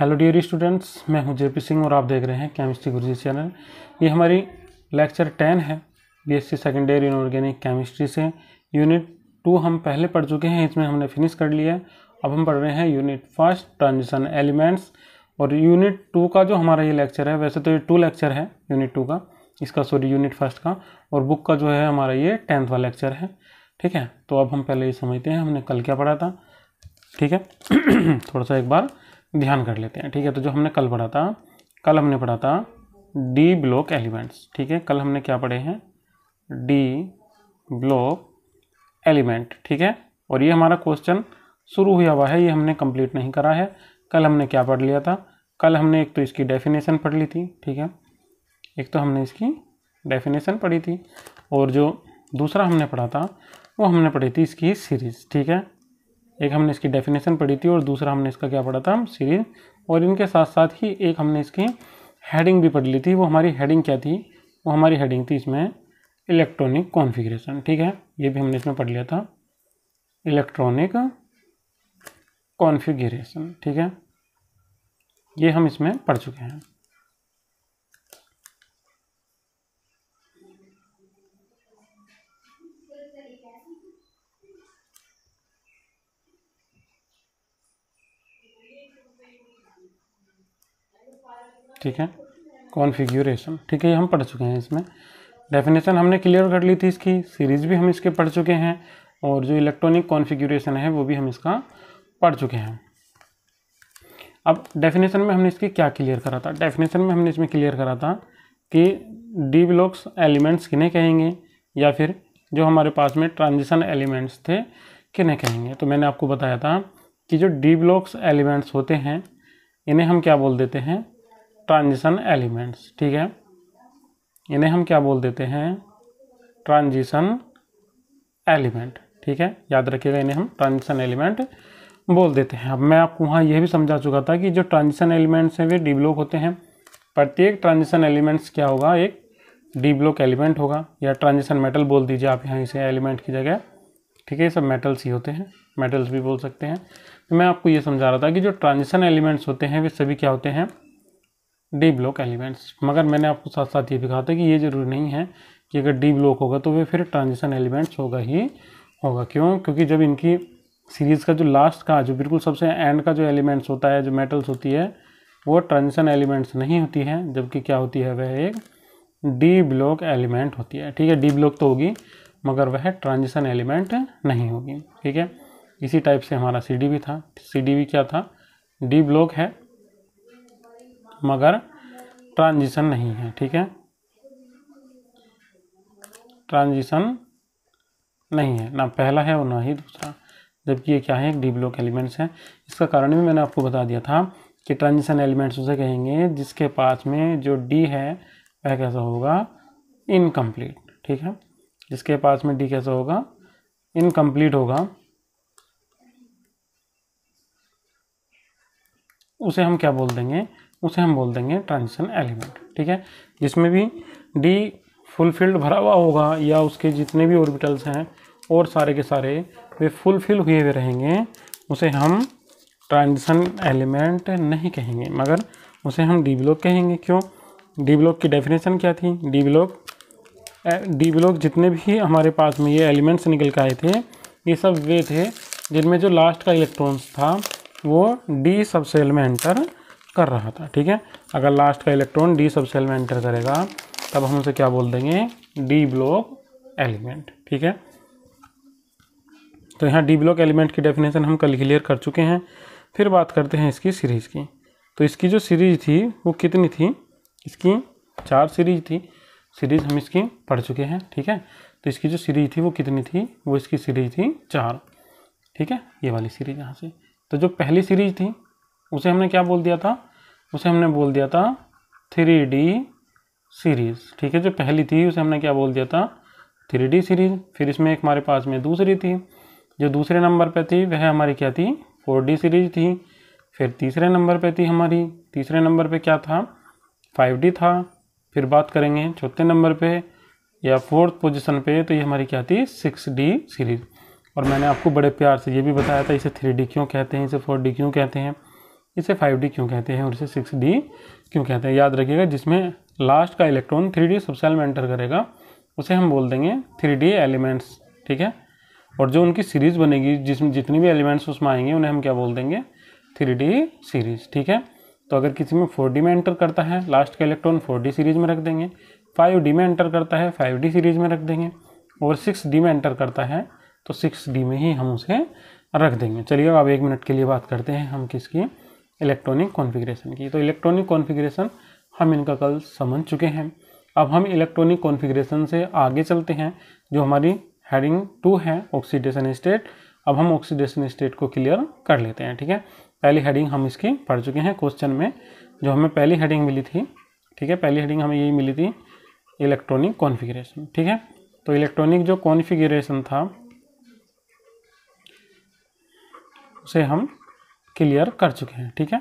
hello dear students मैं हूं JP Singh और आप देख रहे हैं केमिस्ट्री गुरुजी चैनल ये हमारी लेक्चर टेन है BSc second year inorganic chemistry से यूनिट टू हम पहले पढ़ चुके हैं इसमें हमने फिनिश कर लिया अब हम पढ़ रहे हैं यूनिट फर्स्ट ट्रांजिशन एलिमेंट्स और यूनिट टू का जो हमारा ये लेक्चर है वैसे तो ये टू लेक्चर है यूनिट टू का इसका सॉरी यूनिट फर्स्ट का और बुक का जो है हमारा ये टेंथ वाला लेक्चर है ठीक है तो अब हम पहले ये समझते हैं हमने कल क्या पढ़ा था ठीक है थोड़ा सा एक बार ध्यान कर लेते हैं ठीक है तो जो हमने कल पढ़ा था कल हमने पढ़ा था डी ब्लॉक एलिमेंट्स ठीक है कल हमने क्या पढ़े हैं डी ब्लॉक एलिमेंट ठीक है और ये हमारा क्वेश्चन शुरू हुआ हुआ है ये हमने कंप्लीट नहीं करा है कल हमने क्या पढ़ लिया था कल हमने एक तो इसकी डेफिनेशन पढ़ ली थी ठीक है एक तो हमने इसकी डेफिनेशन पढ़ी थी और जो दूसरा हमने पढ़ा था वो हमने पढ़ी थी इसकी सीरीज़ ठीक है एक हमने इसकी डेफिनेशन पढ़ी थी और दूसरा हमने इसका क्या पढ़ा था सीरीज और इनके साथ साथ ही एक हमने इसकी हेडिंग भी पढ़ ली थी वो हमारी हेडिंग क्या थी वो हमारी हेडिंग थी इसमें इलेक्ट्रॉनिक कॉन्फ़िगरेशन ठीक है ये भी हमने इसमें पढ़ लिया था इलेक्ट्रॉनिक कॉन्फ़िगरेशन ठीक है ये हम इसमें पढ़ चुके हैं ठीक है कॉन्फ़िगरेशन ठीक है ये हम पढ़ चुके हैं इसमें डेफिनेशन हमने क्लियर कर ली थी इसकी सीरीज़ भी हम इसके पढ़ चुके हैं और जो इलेक्ट्रॉनिक कॉन्फ़िगरेशन है वो भी हम इसका पढ़ चुके हैं अब डेफिनेशन में हमने इसकी क्या क्लियर करा था डेफिनेशन में हमने इसमें क्लियर करा था कि डी ब्लॉक्स एलिमेंट्स किन्हें कहेंगे या फिर जो हमारे पास में ट्रांजिशन एलिमेंट्स थे किन्हें कहेंगे तो मैंने आपको बताया था कि जो डी ब्लॉक्स एलिमेंट्स होते हैं इन्हें हम क्या बोल देते हैं ट्रांजिशन एलिमेंट्स ठीक है इन्हें हम क्या बोल देते हैं ट्रांजिशन एलिमेंट ठीक है याद रखिएगा इन्हें हम ट्रांजिशन एलिमेंट बोल देते हैं अब मैं आपको वहाँ यह भी समझा चुका था कि जो ट्रांजिशन एलिमेंट्स हैं वे डी ब्लॉक होते हैं प्रत्येक ट्रांजिशन एलिमेंट्स क्या होगा एक डी ब्लॉक एलिमेंट होगा या ट्रांजिशन मेटल बोल दीजिए आप यहाँ इसे एलिमेंट की जगह ठीक है ये सब मेटल्स ही होते हैं मेटल्स भी बोल सकते हैं तो मैं आपको ये समझा रहा था कि जो ट्रांजिशन एलिमेंट्स होते हैं वे सभी क्या होते हैं डी ब्लॉक एलिमेंट्स मगर मैंने आपको साथ साथ ये दिखाता था कि ये ज़रूरी नहीं है कि अगर डी ब्लॉक होगा तो वे फिर ट्रांजिशन एलिमेंट्स होगा ही होगा क्यों क्योंकि जब इनकी सीरीज़ का जो लास्ट का जो बिल्कुल सबसे एंड का जो एलिमेंट्स होता है जो मेटल्स होती है वो ट्रांजिशन एलिमेंट्स नहीं होती हैं जबकि क्या होती है वह एक डी ब्लॉक एलिमेंट होती है ठीक है डी ब्लॉक तो होगी मगर वह ट्रांजिशन एलिमेंट नहीं होगी ठीक है इसी टाइप से हमारा सी भी था सी भी क्या था डी ब्लॉक है मगर ट्रांजिशन नहीं है ठीक है ट्रांजिशन नहीं है ना पहला है और ना ही दूसरा जबकि ये क्या है एक डी ब्लॉक एलिमेंट्स है इसका कारण भी मैंने आपको बता दिया था कि ट्रांजिशन एलिमेंट्स उसे कहेंगे जिसके पास में जो डी है वह कैसा होगा इनकम्प्लीट ठीक है जिसके पास में डी कैसा होगा इनकम्प्लीट होगा उसे हम क्या बोल देंगे उसे हम बोल देंगे ट्रांजिशन एलिमेंट ठीक है जिसमें भी डी फुलफिल्ड भरा हुआ होगा या उसके जितने भी ऑर्बिटल्स हैं और सारे के सारे वे फुलफिल हुए हुए रहेंगे उसे हम ट्रांजिशन एलिमेंट नहीं कहेंगे मगर उसे हम डी ब्लॉक कहेंगे क्यों डी ब्लॉक की डेफिनेशन क्या थी डी ब्लॉक डी ब्लॉक जितने भी हमारे पास में ये एलिमेंट्स निकल के आए थे ये सब वे थे जिनमें जो लास्ट का इलेक्ट्रॉन्स था वो डी सबसेल में एंटर कर रहा था ठीक है अगर लास्ट का इलेक्ट्रॉन डी सब सेल में एंटर करेगा तब हम उसे क्या बोल देंगे डी ब्लॉक एलिमेंट ठीक है तो यहाँ डी ब्लॉक एलिमेंट की डेफिनेशन हम कल क्लियर कर चुके हैं फिर बात करते हैं इसकी सीरीज़ की तो इसकी जो सीरीज़ थी वो कितनी थी इसकी चार सीरीज थी सीरीज़ हम इसकी पढ़ चुके हैं ठीक है तो इसकी जो सीरीज थी वो कितनी थी वो इसकी सीरीज थी चार ठीक है ये वाली सीरीज यहाँ से तो जो पहली सीरीज थी उसे हमने क्या बोल दिया था उसे हमने बोल दिया था थ्री डी सीरीज़ ठीक है जो पहली थी उसे हमने क्या बोल दिया था थ्री डी सीरीज़ फिर इसमें एक हमारे पास में दूसरी थी जो दूसरे नंबर पे थी वह हमारी क्या थी फोर डी सीरीज थी फिर तीसरे नंबर पे थी हमारी तीसरे नंबर पे क्या था फाइव डी था फिर बात करेंगे चौथे नंबर पे या फोर्थ पोजीशन पे तो ये हमारी क्या थी सिक्स डी सीरीज़ और मैंने आपको बड़े प्यार से ये भी बताया था इसे थ्री डी क्यों कहते हैं इसे फोर डी क्यों कहते हैं इसे 5d क्यों कहते हैं और इसे 6d क्यों कहते हैं याद रखिएगा जिसमें लास्ट का इलेक्ट्रॉन 3d सबसेल में एंटर करेगा उसे हम बोल देंगे 3d एलिमेंट्स ठीक है और जो उनकी सीरीज़ बनेगी जिसमें जितनी भी एलिमेंट्स उसमें आएंगे उन्हें हम क्या बोल देंगे थ्री सीरीज़ ठीक है तो अगर किसी में फोर में एंटर करता है लास्ट का इलेक्ट्रॉन फोर सीरीज़ में रख देंगे फाइव में एंटर करता है फाइव सीरीज़ में रख देंगे और सिक्स में एंटर करता है तो सिक्स में ही हम उसे रख देंगे चलिए अब एक मिनट के लिए बात करते हैं हम किसकी इलेक्ट्रॉनिक कॉन्फ़िगरेशन की तो इलेक्ट्रॉनिक कॉन्फ़िगरेशन हम इनका कल समझ चुके हैं अब हम इलेक्ट्रॉनिक कॉन्फ़िगरेशन से आगे चलते हैं जो हमारी हेडिंग टू है ऑक्सीडेशन स्टेट अब हम ऑक्सीडेशन स्टेट को क्लियर कर लेते हैं ठीक है पहली हेडिंग हम इसकी पढ़ चुके हैं क्वेश्चन में जो हमें पहली हेडिंग मिली थी ठीक है पहली हेडिंग हमें यही मिली थी इलेक्ट्रॉनिक कॉन्फ़िगरेशन ठीक है तो इलेक्ट्रॉनिक जो कॉन्फ़िगरेशन था उसे हम क्लियर कर चुके हैं ठीक है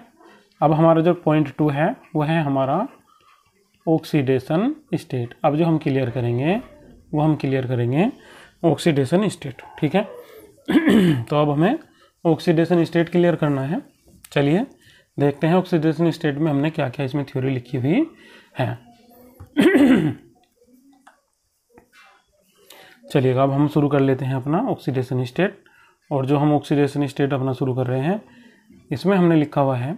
अब हमारा जो पॉइंट टू है वह है हमारा ऑक्सीडेशन स्टेट अब जो हम क्लियर करेंगे वो हम क्लियर करेंगे ऑक्सीडेशन स्टेट ठीक है तो अब हमें ऑक्सीडेशन स्टेट क्लियर करना है चलिए देखते हैं ऑक्सीडेशन स्टेट में हमने क्या क्या इसमें थ्योरी लिखी हुई है चलिएगा अब हम शुरू कर लेते हैं अपना ऑक्सीडेशन स्टेट और जो हम ऑक्सीडेशन स्टेट अपना शुरू कर रहे हैं इसमें हमने लिखा हुआ है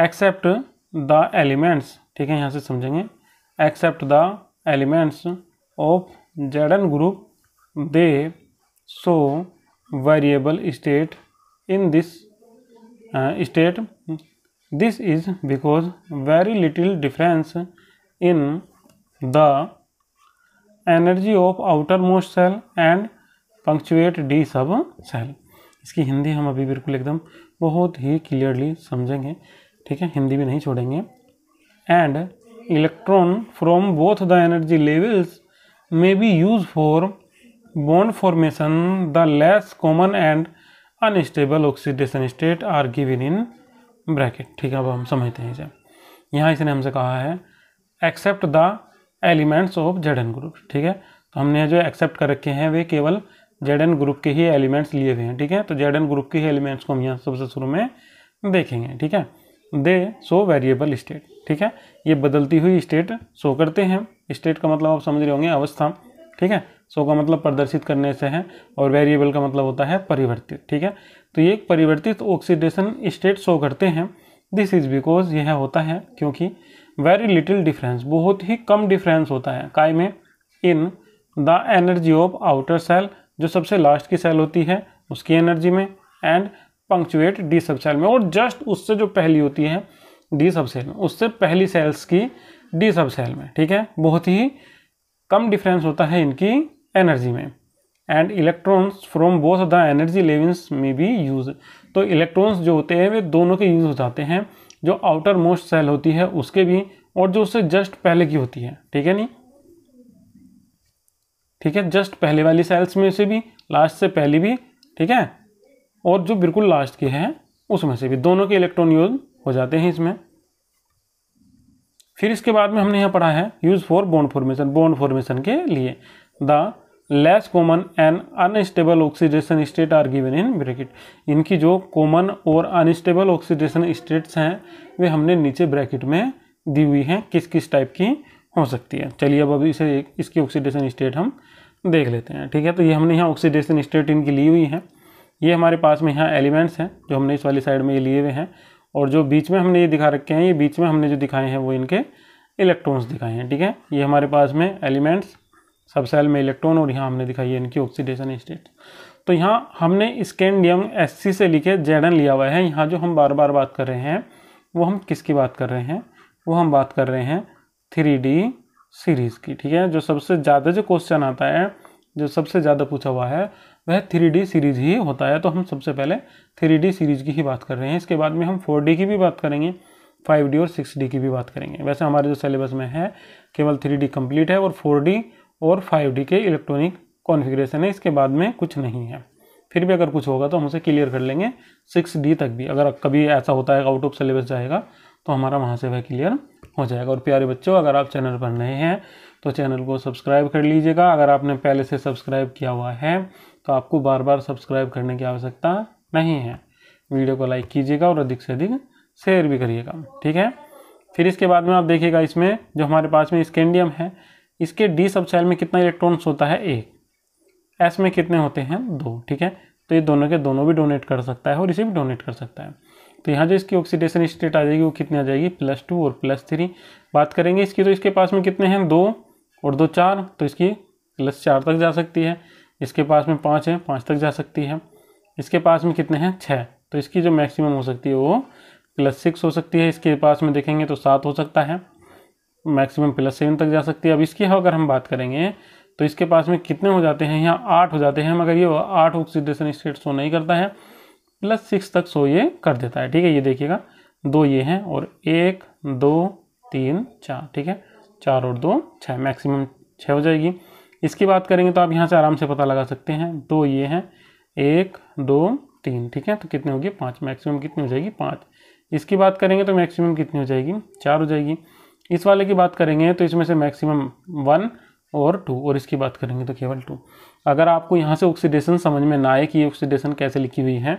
एक्सेप्ट द एलिमेंट्स ठीक है यहाँ से समझेंगे except the elements of Z N group they show variable state in this state is because very little difference in the energy of outermost shell and penultimate D सब shell इसकी हिंदी हम अभी बिल्कुल एकदम बहुत ही क्लियरली समझेंगे ठीक है हिंदी भी नहीं छोड़ेंगे and electron from both the energy levels may be use for bond formation the less common and unstable oxidation state are given in bracket ठीक है अब हम समझते हैं इसे यहाँ इसने हमसे कहा है except the elements of Z N group ठीक है तो हमने जो एक्सेप्ट कर रखे हैं वे केवल जेड एन ग्रुप के ही एलिमेंट्स लिए हुए हैं ठीक है तो जेड एन ग्रुप के ही एलिमेंट्स को हम यहाँ सबसे शुरू में देखेंगे ठीक है दे सो वेरिएबल स्टेट ठीक है ये बदलती हुई स्टेट शो करते हैं स्टेट का मतलब आप समझ रहे होंगे अवस्था ठीक है सो का मतलब प्रदर्शित करने से है और वेरिएबल का मतलब होता है परिवर्तित ठीक है तो ये परिवर्तित ऑक्सीडेशन स्टेट शो करते हैं दिस इज़ बिकॉज यह होता है क्योंकि वेरी लिटिल डिफरेंस बहुत ही कम डिफरेंस होता है काय में in the energy of outer shell जो सबसे लास्ट की सेल होती है उसकी एनर्जी में एंड पंक्चुएट डी सब सेल में और जस्ट उससे जो पहली होती है डी सब सेल में उससे पहली सेल्स की डी सब सेल में ठीक है बहुत ही कम डिफरेंस होता है इनकी एनर्जी में and electrons from both the energy levels में भी यूज तो इलेक्ट्रॉन्स जो होते हैं वे दोनों के यूज हो जाते हैं जो आउटर मोस्ट सेल होती है उसके भी और जो उससे जस्ट पहले की होती है ठीक है नहीं ठीक है जस्ट पहले वाली सेल्स में से भी लास्ट से पहली भी ठीक है और जो बिल्कुल लास्ट की है उसमें से भी दोनों के इलेक्ट्रॉन यूज हो जाते हैं इसमें फिर इसके बाद में हमने यहाँ पढ़ा है use for bond formation bond formation के लिए the less common and unstable oxidation state are given in bracket इनकी जो कॉमन और अनस्टेबल ऑक्सीडेशन स्टेट्स हैं वे हमने नीचे ब्रैकेट में दी हुई हैं किस किस टाइप की हो सकती है चलिए अब अभी इसे इसकी ऑक्सीडेशन स्टेट हम देख लेते हैं ठीक है तो ये हमने यहाँ ऑक्सीडेशन स्टेट इनकी ली हुई है ये हमारे पास में यहाँ एलिमेंट्स हैं जो हमने इस वाली साइड में ये लिए हुए हैं और जो बीच में हमने ये दिखा रखे हैं ये बीच में हमने जो दिखाए हैं वो इनके इलेक्ट्रॉन्स दिखाए हैं ठीक है ये हमारे पास में एलिमेंट्स सब सेल में इलेक्ट्रॉन और यहाँ हमने दिखाई है इनकी ऑक्सीडेशन स्टेट तो यहाँ हमने स्कैंडियम एस से लिखे जेडन लिया हुआ है यहाँ जो हम बार बार बात कर रहे हैं वो हम किसकी बात कर रहे हैं वो हम बात कर रहे हैं थ्री डी सीरीज़ की ठीक है जो सबसे ज़्यादा जो क्वेश्चन आता है जो सबसे ज़्यादा पूछा हुआ है वह थ्री डी सीरीज़ ही होता है तो हम सबसे पहले थ्री डी सीरीज़ की ही बात कर रहे हैं इसके बाद में हम फोर डी की भी बात करेंगे फाइव डी और सिक्स डी की भी बात करेंगे वैसे हमारे जो सिलेबस में है केवल थ्री डी है और फोर डी और फाइव डी के इलेक्ट्रॉनिक कॉन्फ़िगरेशन है इसके बाद में कुछ नहीं है फिर भी अगर कुछ होगा तो हम उसे क्लियर कर लेंगे सिक्स डी तक भी अगर कभी ऐसा होता है आउट ऑफ सिलेबस जाएगा तो हमारा वहाँ से वह क्लियर हो जाएगा और प्यारे बच्चों अगर आप चैनल पर नए हैं तो चैनल को सब्सक्राइब कर लीजिएगा अगर आपने पहले से सब्सक्राइब किया हुआ है तो आपको बार बार सब्सक्राइब करने की आवश्यकता नहीं है वीडियो को लाइक कीजिएगा और अधिक से अधिक शेयर भी करिएगा ठीक है फिर इसके बाद में आप देखिएगा इसमें जो हमारे पास में स्केंडियम है इसके डी सबसेल में कितना इलेक्ट्रॉन्स होता है एक एस में कितने होते हैं दो ठीक है तो ये दोनों के दोनों भी डोनेट कर सकता है और इसे भी डोनेट कर सकता है तो यहाँ जो इसकी ऑक्सीडेशन स्टेट आ जाएगी वो कितनी आ जाएगी प्लस टू और प्लस थ्री बात करेंगे इसकी तो इसके पास में कितने हैं दो और दो चार तो इसकी प्लस चार तक जा सकती है इसके पास में पाँच है पाँच तक जा सकती है इसके पास में कितने हैं छः तो इसकी जो मैक्सिमम हो सकती है वो प्लस सिक्स हो सकती है इसके पास में देखेंगे तो सात हो सकता है मैक्सिमम प्लस सेवन तक जा सकती है अब इसकी अगर हम बात करेंगे तो इसके पास में कितने हो जाते हैं यहाँ आठ हो जाते हैं मगर ये आठ ऑक्सीडेशन स्टेट शो नहीं करता है प्लस सिक्स तक सो ये कर देता है ठीक है ये देखिएगा दो ये हैं और एक दो तीन चार ठीक है चार और दो छः मैक्सिमम छः हो जाएगी इसकी बात करेंगे तो आप यहाँ से आराम से पता लगा सकते हैं दो ये हैं एक दो तीन ठीक है तो कितनी होगी पाँच मैक्सिमम कितनी हो जाएगी पाँच इसकी बात करेंगे तो मैक्सिमम कितनी हो जाएगी चार हो जाएगी इस वाले की बात करेंगे तो इसमें से मैक्सिमम वन और टू और इसकी बात करेंगे तो केवल टू अगर आपको यहाँ से ऑक्सीडेशन समझ में ना आए कि ये ऑक्सीडेशन कैसे लिखी हुई है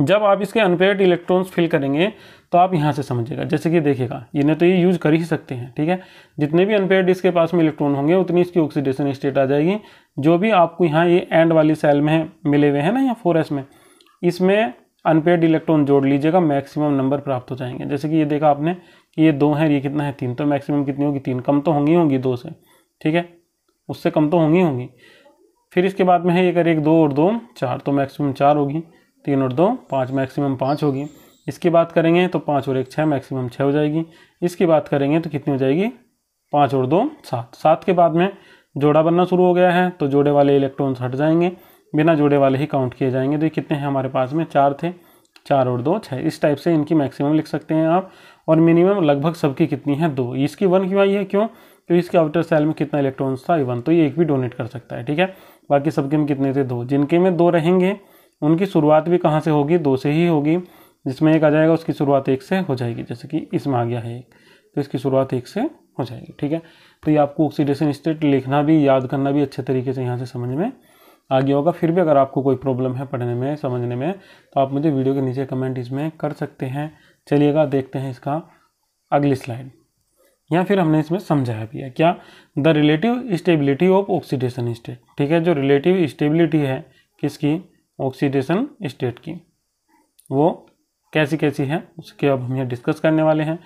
जब आप इसके अनपेयर्ड इलेक्ट्रॉन्स फिल करेंगे तो आप यहाँ से समझिएगा जैसे कि देखिएगा इन्हें तो ये यूज़ कर ही सकते हैं ठीक है जितने भी अनपेयर्ड इसके पास में इलेक्ट्रॉन होंगे उतनी इसकी ऑक्सीडेशन स्टेट आ जाएगी जो भी आपको यहाँ ये एंड वाली सेल में मिले हुए हैं ना यहाँ फोर में इसमें अनपेयर्ड इलेक्ट्रॉन जोड़ लीजिएगा मैक्सिमम नंबर प्राप्त हो जाएंगे जैसे कि ये देखा आपने कि ये दो हैं ये कितना है तीन तो मैक्सिमम कितनी होगी तीन कम तो होंगी होंगी दो से ठीक है उससे कम तो होंगी होंगी फिर इसके बाद में है ये एक एक दो और दो चार तो मैक्सिमम चार होगी तीन और दो पाँच मैक्सिमम पाँच होगी इसकी बात करेंगे तो पाँच और एक छः मैक्सिमम छः हो जाएगी इसकी बात करेंगे तो कितनी हो जाएगी पाँच और दो सात सात के बाद में जोड़ा बनना शुरू हो गया है तो जोड़े वाले इलेक्ट्रॉन्स हट जाएंगे बिना जोड़े वाले ही काउंट किए जाएंगे तो ये कितने हैं हमारे पास में चार थे चार और दो छः इस टाइप से इनकी मैक्सिमम लिख सकते हैं आप और मिनिमम लगभग सबकी कितनी है दो इसकी वन क्यों आई है क्यों तो इसके आउटर सेल में कितना इलेक्ट्रॉन्स था वन तो ये एक भी डोनेट कर सकता है ठीक है बाकी सबके में कितने थे दो जिनके में दो रहेंगे उनकी शुरुआत भी कहाँ से होगी दो से ही होगी जिसमें एक आ जाएगा उसकी शुरुआत एक से हो जाएगी जैसे कि इसमें आ गया है एक तो इसकी शुरुआत एक से हो जाएगी ठीक है तो ये आपको ऑक्सीडेशन स्टेट लिखना भी याद करना भी अच्छे तरीके से यहाँ से समझ में आ गया होगा फिर भी अगर आपको कोई प्रॉब्लम है पढ़ने में समझने में तो आप मुझे वीडियो के नीचे कमेंट इसमें कर सकते हैं चलिएगा देखते हैं इसका अगली स्लाइड या फिर हमने इसमें समझाया भी है क्या the relative stability of oxidation state ठीक है जो रिलेटिव स्टेबिलिटी है किसकी ऑक्सीडेशन स्टेट की वो कैसी कैसी है उसके अब हम यहाँ डिस्कस करने वाले हैं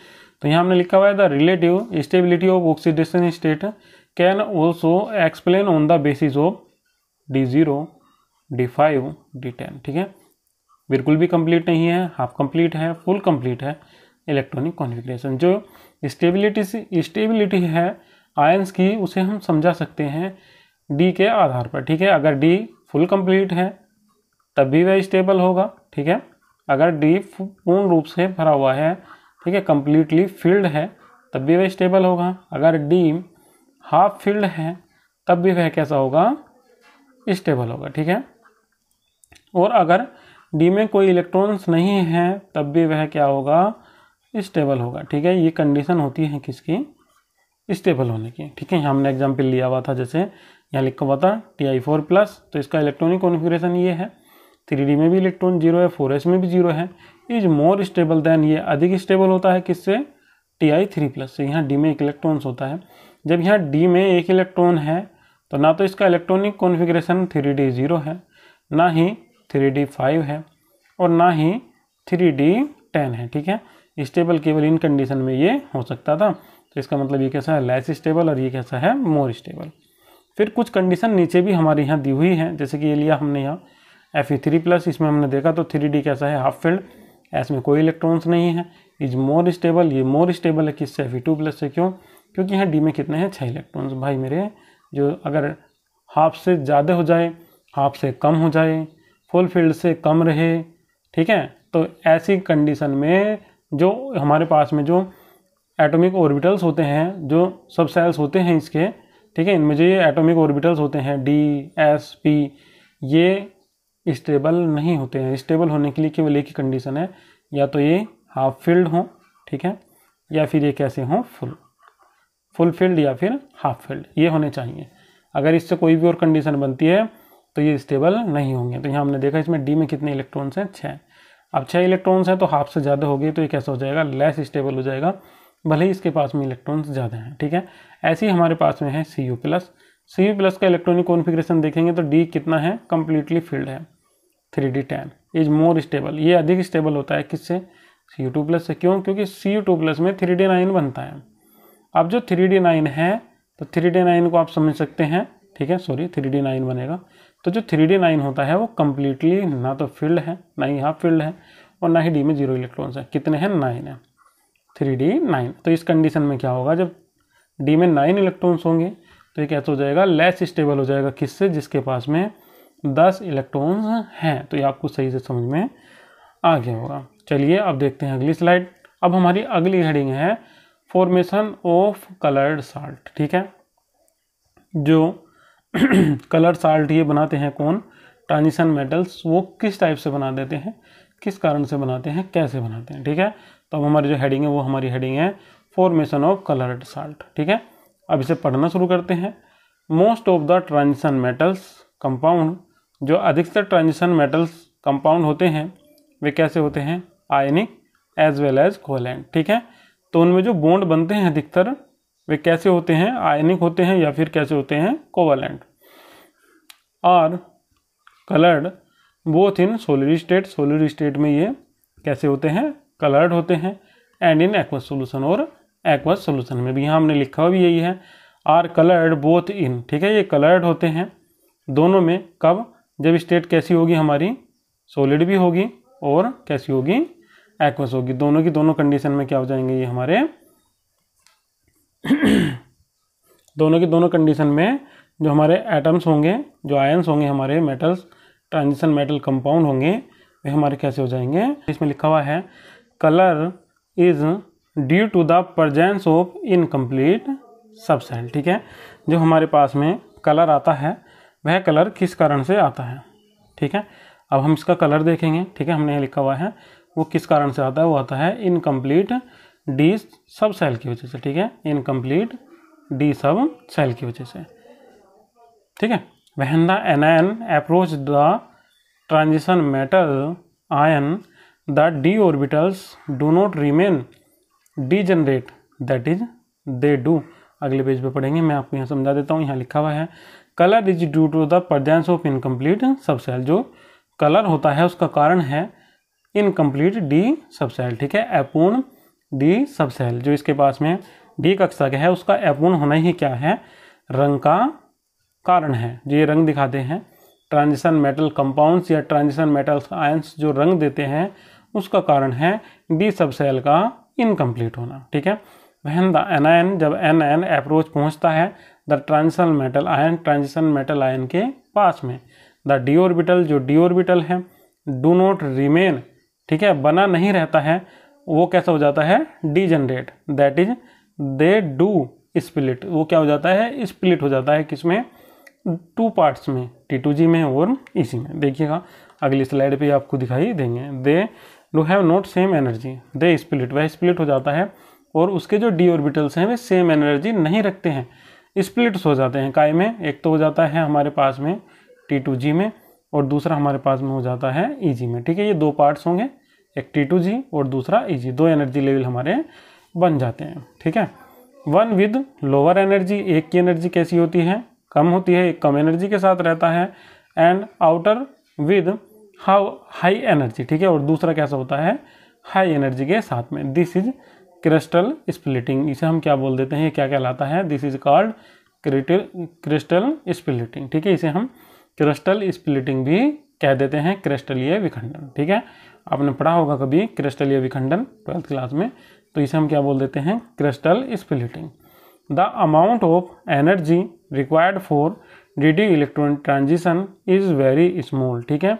तो यहाँ हमने लिखा हुआ है the relative stability of oxidation state can also explain on the basis of d zero d five d ten ठीक है बिल्कुल भी कंप्लीट नहीं है हाफ कंप्लीट है फुल कंप्लीट है इलेक्ट्रॉनिक कॉन्फ़िगरेशन जो स्टेबिलिटी स्टेबिलिटी है आयंस की उसे हम समझा सकते हैं डी के आधार पर ठीक है अगर डी फुल कंप्लीट है तब भी वह स्टेबल होगा ठीक है अगर डी पूर्ण रूप से भरा हुआ है ठीक है कम्प्लीटली फील्ड है तब भी वह स्टेबल होगा अगर डी हाफ फील्ड है तब भी वह कैसा होगा स्टेबल होगा ठीक है और अगर डी में कोई इलेक्ट्रॉन्स नहीं है तब भी वह क्या होगा स्टेबल होगा ठीक है ये कंडीशन होती है किसकी स्टेबल होने की ठीक है हमने एग्जाम्पल लिया हुआ था जैसे यहाँ लिखा हुआ था टी आई फोर प्लस तो इसका इलेक्ट्रॉनिक कॉन्फ़िगरेशन ये है थ्री में भी इलेक्ट्रॉन जीरो है फोर में भी जीरो है इज मोर स्टेबल दैन ये अधिक स्टेबल होता है किससे टी आई थ्री प्लस से यहाँ डी में एक इलेक्ट्रॉन्स होता है जब यहाँ डी में एक इलेक्ट्रॉन है तो ना तो इसका electronic configuration three d zero है ना ही थ्री डी फाइव है और ना ही थ्री डी टेन है ठीक है स्टेबल केवल इन कंडीशन में ये हो सकता था तो इसका मतलब ये कैसा है लेस स्टेबल और ये कैसा है मोर स्टेबल फिर कुछ कंडीशन नीचे भी हमारे यहाँ दी हुई है जैसे कि ये लिया हमने यहाँ एफ ई थ्री प्लस इसमें हमने देखा तो थ्री डी कैसा है हाफ फील्ड इसमें कोई इलेक्ट्रॉन्स नहीं है इज मोर स्टेबल ये मोर स्टेबल है किससे एफ ई टू प्लस से क्यों क्योंकि यहाँ डी में कितने हैं छः इलेक्ट्रॉन्स भाई मेरे जो अगर हाफ से ज़्यादा हो जाए हाफ से कम हो जाए फुल फील्ड से कम रहे ठीक है तो ऐसी कंडीशन में जो हमारे पास में जो एटॉमिक ऑर्बिटल्स होते हैं जो सब सेल्स होते हैं इसके ठीक है इनमें जो ये एटॉमिक ऑर्बिटल्स होते हैं डी एस पी ये स्टेबल नहीं होते हैं स्टेबल होने के लिए केवल एक ही कंडीशन है या तो ये हाफ फील्ड हों ठीक है या फिर ये कैसे हों फुल फुल फिल्ड या फिर हाफ फील्ड ये होने चाहिए अगर इससे कोई भी और कंडीशन बनती है तो ये स्टेबल नहीं होंगे तो यहाँ हमने देखा इसमें डी में कितने इलेक्ट्रॉन्स हैं छः अब छः इलेक्ट्रॉन्स हैं तो हाफ से ज़्यादा हो गए तो ये कैसा हो जाएगा लेस स्टेबल हो जाएगा भले ही इसके पास में इलेक्ट्रॉन्स ज़्यादा हैं ठीक है ऐसे ही हमारे पास में है C U plus C U plus का इलेक्ट्रॉनिक कॉन्फिग्रेशन देखेंगे तो डी कितना है कम्प्लीटली फील्ड है three d ten is more stable ये अधिक स्टेबल होता है किससे सी यू टू प्लस से क्यों क्योंकि सी यू टू प्लस में थ्री डी नाइन बनता है अब जो थ्री डी नाइन है तो थ्री डी नाइन को आप समझ सकते हैं ठीक है सॉरी थ्री डी नाइन बनेगा तो जो थ्री डी नाइन होता है वो कम्प्लीटली ना तो फील्ड है ना ही हाफ फील्ड है और ना ही डी में जीरो इलेक्ट्रॉन्स है कितने हैं नाइन है थ्री डी नाइन तो इस कंडीशन में क्या होगा जब डी में नाइन इलेक्ट्रॉन्स होंगे तो ये कैसे हो जाएगा लेस स्टेबल हो जाएगा किससे जिसके पास में दस इलेक्ट्रॉन्स हैं तो ये आपको सही से समझ में आ गया होगा चलिए अब देखते हैं अगली स्लाइड अब हमारी अगली हेडिंग है फॉर्मेशन ऑफ कलर्ड साल्ट ठीक है जो कलर साल्ट ये बनाते हैं कौन ट्रांजिशन मेटल्स वो किस टाइप से बना देते हैं किस कारण से बनाते हैं कैसे बनाते हैं ठीक है तो अब हमारी जो हेडिंग है वो हमारी हेडिंग है फॉर्मेशन ऑफ कलर्ड साल्ट ठीक है अब इसे पढ़ना शुरू करते हैं most of the transition metals compound जो अधिकतर ट्रांजिशन मेटल्स कंपाउंड होते हैं वे कैसे होते हैं ionic as well as covalent ठीक है तो उनमें जो बोंड बनते हैं अधिकतर वे कैसे होते हैं आयनिक होते हैं या फिर कैसे होते हैं कोवलेंट और coloured both in solid state solid state में ये कैसे होते हैं कलर्ड होते हैं एंड इन एक्वस सोल्यूशन और एक्वस सोल्यूशन में भी यहाँ हमने लिखा हुआ भी यही है आर कलर्ड बोथ इन ठीक है ये कलर्ड होते हैं दोनों में कब जब स्टेट कैसी होगी हमारी सॉलिड भी होगी और कैसी होगी एक्वस होगी दोनों की दोनों कंडीशन में क्या हो जाएंगे ये हमारे दोनों की दोनों कंडीशन में जो हमारे एटम्स होंगे जो आयन्स होंगे हमारे मेटल्स ट्रांजिशन मेटल कंपाउंड होंगे वे हमारे कैसे हो जाएंगे इसमें लिखा हुआ है colour is due to the presence of incomplete subshell ठीक है जो हमारे पास में कलर आता है वह कलर किस कारण से आता है ठीक है अब हम इसका कलर देखेंगे ठीक है हमने लिखा हुआ है वो किस कारण से आता है वो आता है इनकम्प्लीट डी सब सेल की वजह से ठीक है इनकम्प्लीट डी सब सेल की वजह से ठीक है when the N approach the transition metal ion the d orbitals do not remain degenerate that is they do अगले पेज पे पढ़ेंगे मैं आपको यहाँ समझा देता हूँ यहाँ लिखा हुआ है colour is due to the presence of incomplete subshell जो कलर होता है उसका कारण है इनकम्प्लीट डी सबसेल ठीक है अपूर्ण डी सबसेल जो इसके पास में डी कक्षा का है उसका अपूर्ण होना ही क्या है रंग का कारण है जो ये रंग दिखाते हैं ट्रांजिशन मेटल कंपाउंड्स या ट्रांजिशन मेटल आयंस जो रंग देते हैं उसका कारण है डी सबसेल का इनकम्प्लीट होना ठीक है वहन द एन जब एन एन अप्रोच पहुँचता है the transition metal ion transition metal ion के पास में द डी ऑर्बिटल जो डी ऑर्बिटल है डू नॉट रिमेन ठीक है बना नहीं रहता है वो कैसा हो जाता है generate that is they do split वो क्या हो जाता है स्प्लिट हो जाता है किसमें टू पार्ट्स में टी टू जी में और इसी में देखिएगा अगली स्लाइड पे आपको दिखाई देंगे they do have not same energy they split वह स्प्लिट हो जाता है और उसके जो डी ऑर्बिटल्स हैं वे सेम एनर्जी नहीं रखते हैं स्प्लिट्स हो जाते हैं काय में एक तो हो जाता है हमारे पास में टी टू जी में और दूसरा हमारे पास में हो जाता है ई e जी में ठीक है ये दो पार्ट्स होंगे एक टी टू जी और दूसरा ई e जी दो एनर्जी लेवल हमारे बन जाते हैं ठीक है वन विद लोअर एनर्जी एक की एनर्जी कैसी होती है कम होती है एक कम एनर्जी के साथ रहता है and outer with how high energy ठीक है और दूसरा कैसा होता है हाई एनर्जी के साथ में दिस इज क्रिस्टल स्प्लिटिंग इसे हम क्या बोल देते हैं क्या कहलाता है this is called crystal splitting ठीक है इसे हम क्रिस्टल स्प्लिटिंग भी कह देते हैं क्रिस्टलीय विखंडन ठीक है आपने पढ़ा होगा कभी क्रिस्टलीय विखंडन ट्वेल्थ क्लास में तो इसे हम क्या बोल देते हैं crystal splitting the amount of energy required for d d electron transition is very small ठीक है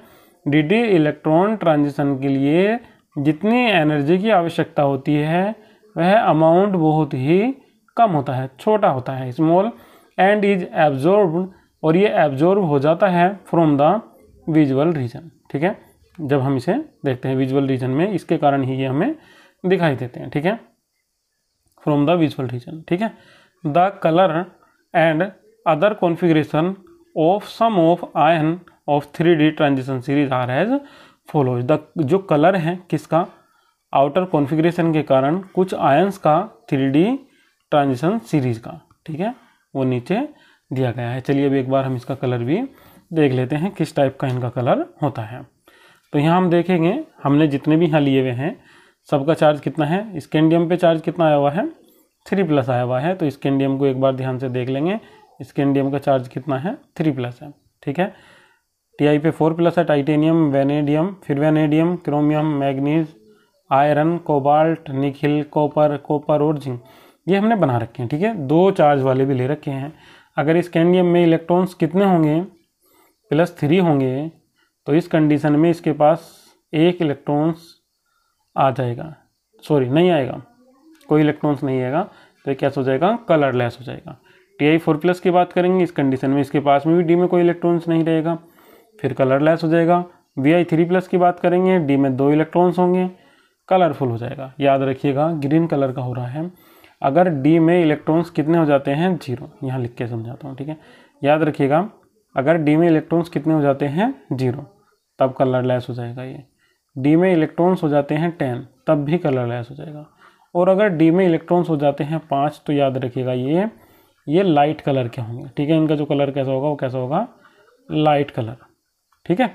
डी डी इलेक्ट्रॉन ट्रांजिशन के लिए जितनी एनर्जी की आवश्यकता होती है वह अमाउंट बहुत ही कम होता है छोटा होता है स्मॉल एंड इज एब्जॉर्ब और ये एब्जॉर्ब हो जाता है फ्रॉम द विजुअल रीजन ठीक है जब हम इसे देखते हैं विजुअल रीजन में इसके कारण ही ये हमें दिखाई देते हैं ठीक है फ्रॉम द विजुअल रीजन ठीक है the colour and other configuration of some of ion of three d transition series are has follow the जो कलर है किसका आउटर कॉन्फ़िगरेशन के कारण कुछ आयंस का थ्री डी ट्रांजिशन सीरीज का ठीक है वो नीचे दिया गया है चलिए अभी एक बार हम इसका कलर भी देख लेते हैं किस टाइप का इनका कलर होता है तो यहाँ हम देखेंगे हमने जितने भी यहाँ लिए हुए हैं सबका चार्ज कितना है स्कैंडियम पे चार्ज कितना आया हुआ है थ्री प्लस आया हुआ है तो स्कैंडियम को एक बार ध्यान से देख लेंगे स्कैंडियम का चार्ज कितना है थ्री प्लस है ठीक है टी आई पे फोर प्लस है टाइटेनियम वेनेडियम फिर vanadium chromium manganese iron cobalt nickel copper copper और जिंक ये हमने बना रखे हैं ठीक है दो चार्ज वाले भी ले रखे हैं अगर इस कैंडियम में इलेक्ट्रॉन्स कितने होंगे प्लस थ्री होंगे तो इस कंडीशन में इसके पास एक इलेक्ट्रॉन्स आ जाएगा सॉरी नहीं आएगा कोई इलेक्ट्रॉन्स नहीं आएगा तो क्या हो जाएगा कलरलेस हो जाएगा टी आई फोर प्लस की बात करेंगे इस कंडीशन में इसके पास में भी डी में कोई इलेक्ट्रॉन्स नहीं रहेगा फिर कलर लेस हो जाएगा वी आई थ्री प्लस की बात करेंगे डी में दो इलेक्ट्रॉन्स होंगे कलरफुल हो जाएगा याद रखिएगा ग्रीन कलर का हो रहा है अगर डी में इलेक्ट्रॉन्स कितने हो जाते हैं जीरो यहाँ लिख के समझाता हूँ ठीक है याद रखिएगा अगर डी में इलेक्ट्रॉन्स कितने हो जाते हैं जीरो तब कलर लेस हो जाएगा ये डी में इलेक्ट्रॉन्स हो जाते हैं टेन तब भी कलर लेस हो जाएगा और अगर डी में इलेक्ट्रॉन्स हो जाते हैं पाँच तो याद रखिएगा ये ये लाइट कलर के होंगे ठीक है इनका जो कलर कैसा होगा वो कैसा होगा लाइट कलर ठीक है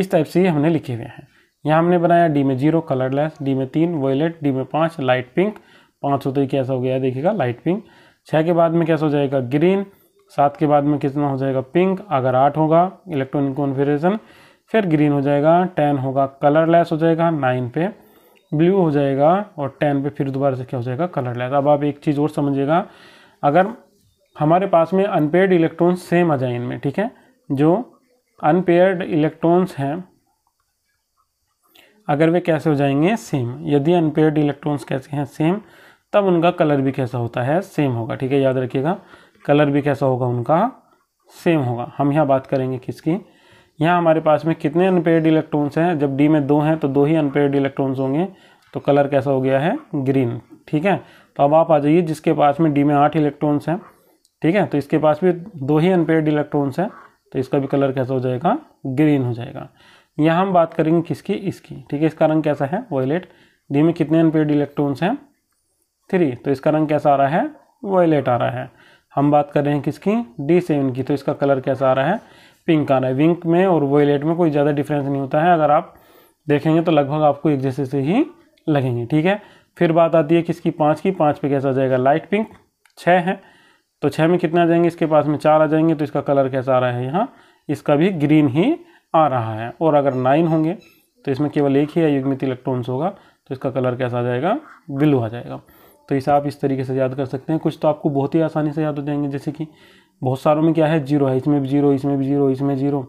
इस टाइप से ये हमने लिखे हुए हैं यहाँ हमने बनाया डी में जीरो कलरलेस डी में तीन वॉयलेट डी में पाँच लाइट पिंक पाँच होते ही कैसा हो गया देखिएगा लाइट पिंक छः के बाद में कैसा हो जाएगा ग्रीन सात के बाद में कितना हो जाएगा पिंक अगर आठ होगा इलेक्ट्रॉनिक कॉन्फिग्रेशन फिर ग्रीन हो जाएगा टेन होगा कलरलेस हो जाएगा नाइन पे ब्लू हो जाएगा और टेन पे फिर दोबारा से क्या हो जाएगा कलरलेस अब आप एक चीज़ और समझिएगा अगर हमारे पास में अनपेड इलेक्ट्रॉन सेम आ जाए इनमें ठीक है जो अनपेयर्ड इलेक्ट्रॉन्स हैं अगर वे कैसे हो जाएंगे सेम यदि अनपेयर्ड इलेक्ट्रॉन्स कैसे हैं सेम तब उनका कलर भी कैसा होता है सेम होगा ठीक है याद रखिएगा कलर भी कैसा होगा उनका सेम होगा हम यहाँ बात करेंगे किसकी यहाँ हमारे पास में कितने अनपेयर्ड इलेक्ट्रॉन्स हैं जब डी में दो हैं तो दो ही अनपेयर्ड इलेक्ट्रॉन्स होंगे तो कलर कैसा हो गया है ग्रीन ठीक है तो अब आप आ जाइए जिसके पास में डी में आठ इलेक्ट्रॉन्स हैं ठीक है तो इसके पास भी दो ही अनपेयर्ड इलेक्ट्रॉन्स हैं तो इसका भी कलर कैसा हो जाएगा ग्रीन हो जाएगा यहाँ हम बात करेंगे किसकी इसकी ठीक है इसका रंग कैसा है वॉयलेट डी में कितने अनपेड इलेक्ट्रॉन्स हैं थ्री तो इसका रंग कैसा आ रहा है वॉयलेट आ रहा है हम बात कर रहे हैं किसकी डी सेवन की तो इसका कलर कैसा आ रहा है पिंक आ रहा है विंक में और वॉयलेट में कोई ज़्यादा डिफरेंस नहीं होता है अगर आप देखेंगे तो लगभग आपको एक जैसे से ही लगेंगे ठीक है फिर बात आती है किसकी पाँच की पाँच पे कैसा जाएगा लाइट पिंक छः है तो छः में कितने आ जाएंगे इसके पास में चार आ जाएंगे तो इसका कलर कैसा आ रहा है यहाँ इसका भी ग्रीन ही आ रहा है और अगर नाइन होंगे तो इसमें केवल एक ही युग्मित इलेक्ट्रॉन्स होगा तो इसका कलर कैसा आ जाएगा ब्लू आ जाएगा तो इसे आप इस तरीके से याद कर सकते हैं कुछ तो आपको बहुत ही आसानी से याद हो जाएंगे जैसे कि बहुत सारों में क्या है जीरो है इसमें भी जीरो इसमें भी जीरो इसमें जीरो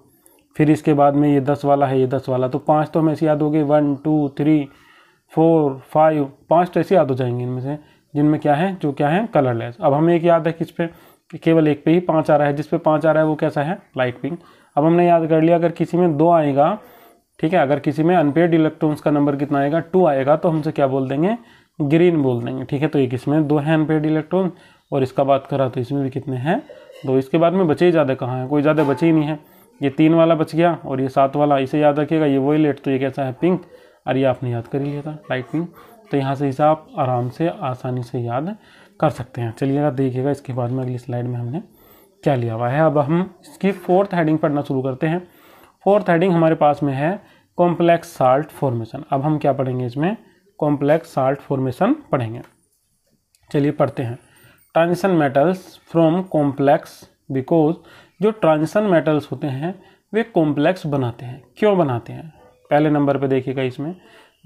फिर इसके बाद में ये दस वाला है ये दस वाला तो पाँच तो हमें ऐसे याद हो गए one two three four five पाँच तो ऐसे याद हो जाएंगे इनमें से जिनमें क्या है जो क्या है कलरलेस अब हमें एक याद है किस पे केवल एक पे ही पाँच आ रहा है जिस पे पाँच आ रहा है वो कैसा है लाइट पिंक अब हमने याद कर लिया अगर किसी में दो आएगा ठीक है अगर किसी में अनपेड इलेक्ट्रॉन्स का नंबर कितना आएगा टू आएगा तो हमसे क्या बोल देंगे ग्रीन बोल देंगे ठीक है तो एक इसमें दो है अनपेड इलेक्ट्रॉन और इसका बात करा तो इसमें भी कितने हैं दो इसके बाद में बचे ही ज़्यादा कहाँ हैं कोई ज़्यादा बचे ही नहीं है ये तीन वाला बच गया और ये सात वाला इसे याद रखिएगा ये वही लेट तो ये कैसा है पिंक और ये आपने याद कर ही लिया था लाइट पिंक तो यहाँ से आप आराम से आसानी से याद कर सकते हैं चलिएगा देखिएगा इसके बाद में अगली स्लाइड में हमने क्या लिया हुआ है अब हम इसकी फोर्थ हेडिंग पढ़ना शुरू करते हैं फोर्थ हेडिंग हमारे पास में है कॉम्प्लेक्स साल्ट फॉर्मेशन अब हम क्या पढ़ेंगे इसमें कॉम्प्लेक्स साल्ट फॉर्मेशन पढ़ेंगे चलिए पढ़ते हैं transition metals from complex because जो ट्रांजिशन मेटल्स होते हैं वे कॉम्प्लेक्स बनाते हैं क्यों बनाते हैं पहले नंबर पे देखिएगा इसमें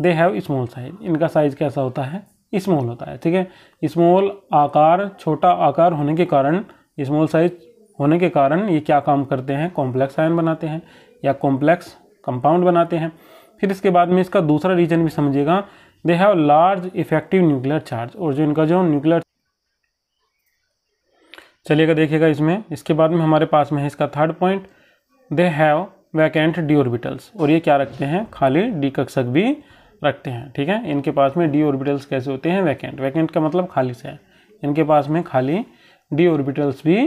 दे हैव स्मॉल साइज इनका साइज़ कैसा होता है स्मॉल होता है ठीक है स्मॉल आकार छोटा आकार होने के कारण स्मॉल साइज होने के कारण ये क्या काम करते हैं कॉम्प्लेक्स आयन बनाते हैं या कॉम्प्लेक्स कंपाउंड बनाते हैं फिर इसके बाद में इसका दूसरा रीजन भी समझिएगा they have large effective nuclear charge और जो इनका जो न्यूक्लियर चलिएगा देखिएगा इसमें इसके बाद में हमारे पास में है इसका third point they have vacant d orbitals और ये क्या रखते हैं खाली डी कक्षक भी रखते हैं ठीक है इनके पास में डी ऑर्बिटल्स कैसे होते हैं वैकेंट वैकेंट का मतलब खाली से है इनके पास में खाली डी ऑर्बिटल्स भी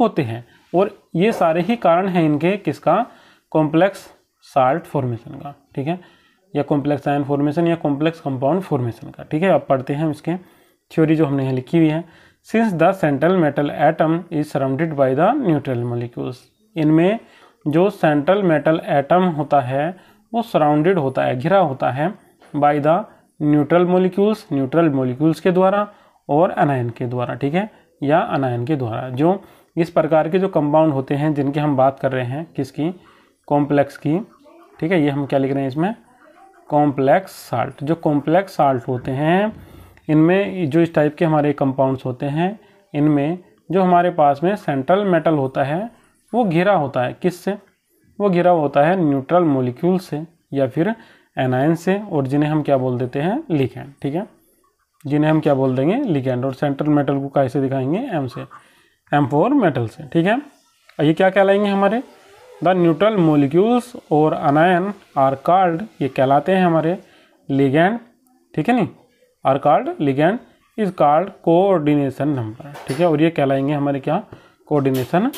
होते हैं और ये सारे ही कारण हैं इनके किसका कॉम्प्लेक्स साल्ट फॉर्मेशन का ठीक है या कॉम्प्लेक्स आयन फॉर्मेशन या कॉम्प्लेक्स कंपाउंड फॉर्मेशन का ठीक है अब पढ़ते हैं इसके थ्योरी जो हमने यहाँ लिखी हुई है since the central metal atom is surrounded by the neutral molecules इनमें जो सेंट्रल मेटल एटम होता है वो सराउंडेड होता है घिरा होता है by the neutral molecules neutral molecules के द्वारा और अनायन के द्वारा ठीक है या अनायन के द्वारा जो इस प्रकार के जो कंपाउंड होते हैं जिनकी हम बात कर रहे हैं किसकी कॉम्प्लेक्स की ठीक है ये हम क्या लिख रहे हैं इसमें कॉम्प्लेक्स साल्ट जो कॉम्प्लेक्स साल्ट होते हैं इनमें जो इस टाइप के हमारे कंपाउंड्स होते हैं इनमें जो हमारे पास में सेंट्रल मेटल होता है वो घिरा होता है किस से वो घिरा होता है न्यूट्रल मोलिक्यूल से या फिर एनायन से और जिन्हें हम क्या बोल देते हैं लिकेंड ठीक है जिन्हें हम क्या बोल देंगे लिकेंड और सेंट्रल मेटल को कैसे दिखाएंगे एम से एम फोर मेटल से ठीक है ये क्या कहलाएंगे हमारे द न्यूट्रल मोलिक्यूल्स और अनायन आर कार्ड ये कहलाते हैं हमारे लिगेंड ठीक है नी are called ligand is called coordination number ठीक है और ये कहलाएंगे हमारे क्या कोऑर्डिनेशन